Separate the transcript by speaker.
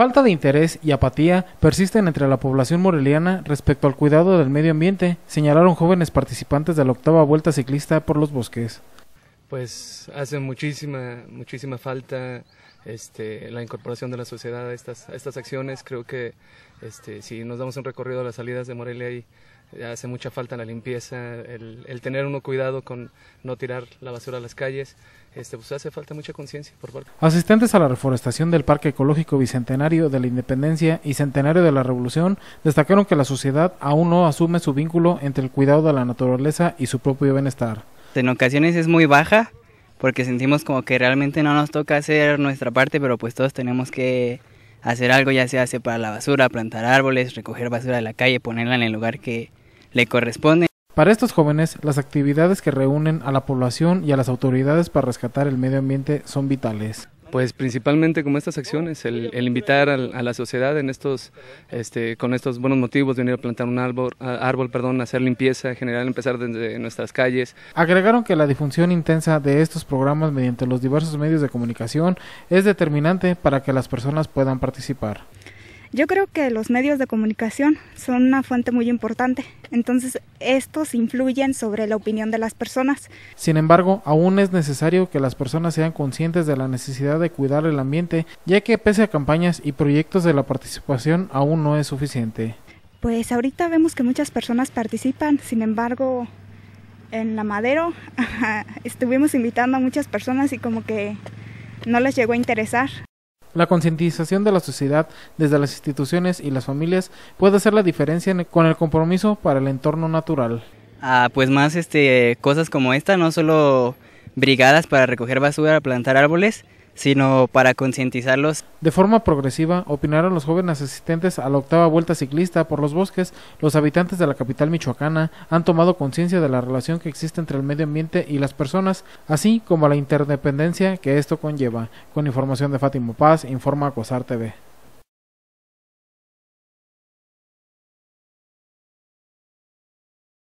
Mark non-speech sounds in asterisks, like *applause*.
Speaker 1: falta de interés y apatía persisten entre la población moreliana respecto al cuidado del medio ambiente, señalaron jóvenes participantes de la octava vuelta ciclista por los bosques.
Speaker 2: Pues hace muchísima, muchísima falta este, la incorporación de la sociedad a estas, acciones. Creo que este, si nos damos un recorrido a las salidas de Morelia y hace mucha falta la limpieza, el, tener uno cuidado con no tirar la basura a las calles, este, pues hace falta mucha conciencia por parte.
Speaker 1: Asistentes a la reforestación del Parque Ecológico Bicentenario de la Independencia y Centenario de la Revolución destacaron que la sociedad aún no asume su vínculo entre el cuidado de la naturaleza y su propio bienestar.
Speaker 3: En ocasiones es muy baja, porque sentimos como que realmente no nos toca hacer nuestra parte, pero pues todos tenemos que hacer algo, ya sea separar la basura, plantar árboles, recoger basura de la calle, ponerla en el lugar que
Speaker 2: le corresponde.
Speaker 1: Para estos jóvenes, las actividades que reúnen a la población y a las autoridades para rescatar el medio ambiente son vitales.
Speaker 2: Pues principalmente como estas acciones, el, invitar a, la sociedad en estos, este, con estos buenos motivos, venir a plantar un árbol, árbol perdón, hacer limpieza general, empezar desde nuestras calles.
Speaker 1: Agregaron que la difusión intensa de estos programas mediante los diversos medios de comunicación es determinante para que las personas puedan participar.
Speaker 4: Yo creo que los medios de comunicación son una fuente muy importante, entonces estos influyen sobre la opinión de las personas.
Speaker 1: Sin embargo, aún es necesario que las personas sean conscientes de la necesidad de cuidar el ambiente, ya que pese a campañas y proyectos de la participación aún no es suficiente.
Speaker 4: Pues ahorita vemos que muchas personas participan, sin embargo, en la Madero *laughs* estuvimos invitando a muchas personas y como que no les llegó a interesar.
Speaker 1: La concientización de la sociedad desde las instituciones y las familias puede hacer la diferencia con el compromiso para el entorno natural.
Speaker 3: Ah, pues más este, cosas como esta, no solo brigadas para recoger basura, plantar árboles, sino para concientizarlos.
Speaker 1: De forma progresiva, opinaron los jóvenes asistentes a la octava vuelta ciclista por los bosques, los habitantes de la capital michoacana han tomado conciencia de la relación que existe entre el medio ambiente y las personas, así como la interdependencia que esto conlleva. Con información de Fátima Paz, informa Acosar TV.